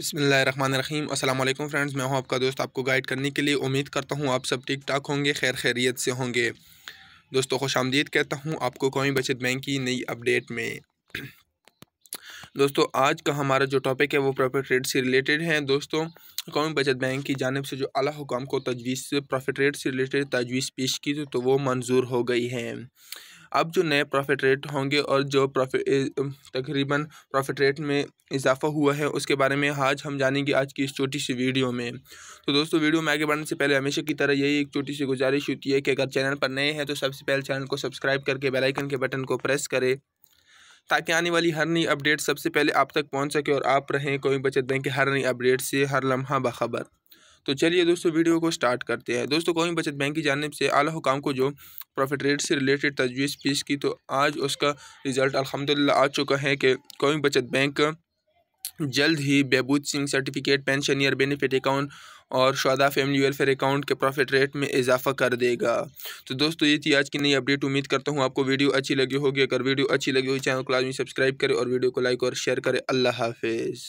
बसमीम अस्सलाम वालेकुम फ्रेंड्स मैं हूं आपका दोस्त आपको गाइड करने के लिए उम्मीद करता हूं आप सब ठीक ठाक होंगे खैर खैरियत से होंगे दोस्तों खुश आमदीद कहता हूं आपको कौमी बचत बैंक की नई अपडेट में दोस्तों आज का हमारा जो टॉपिक है वो प्रॉफिट रेट से रिलेटेड है दोस्तों कौमी बचत बैंक की जानब से जो अला हुकाम को तजवीज़ प्रॉफिट रेट से रिलेटेड तजवीज़ पेश की तो वो मंजूर हो गई है अब जो नए प्रॉफिट रेट होंगे और जो प्रॉफिट तकरीबन प्रॉफिट रेट में इजाफा हुआ है उसके बारे में आज हम जानेंगे आज की इस छोटी सी वीडियो में तो दोस्तों वीडियो में आगे बढ़ने से पहले हमेशा की तरह यही एक छोटी सी गुजारिश होती है कि अगर चैनल पर नए हैं तो सबसे पहले चैनल को सब्सक्राइब करके बेलाइकन के बटन को प्रेस करें ताकि आने वाली हर नई अपडेट सबसे पहले आप तक पहुंच सके और आप रहें कोई बचत दें कि हर नई अपडेट से हर लम्हा बखबर तो चलिए दोस्तों वीडियो को स्टार्ट करते हैं दोस्तों कौमी बचत बैंक की जानब से आला हुकाम को जो प्रॉफिट रेट से रिलेटेड तजवीज़ पेश की तो आज उसका रिज़ल्ट अलहमदिल्ला आ चुका है कि कौमी बचत बैंक जल्द ही बहबूद सिंह certificate pension year benefit account और शदा फैमिली वेलफेयर अकाउंट के प्रॉफिट रेट में इजाफा कर देगा तो दोस्तों ये थी आज की नई अपडेट उम्मीद करता हूँ आपको वीडियो अच्छी लगी होगी अगर वीडियो अच्छी लगी हो चैनल को लाजमी सब्सक्राइब करें और वीडियो को लाइक और शेयर करें अल्लाह हाफिज़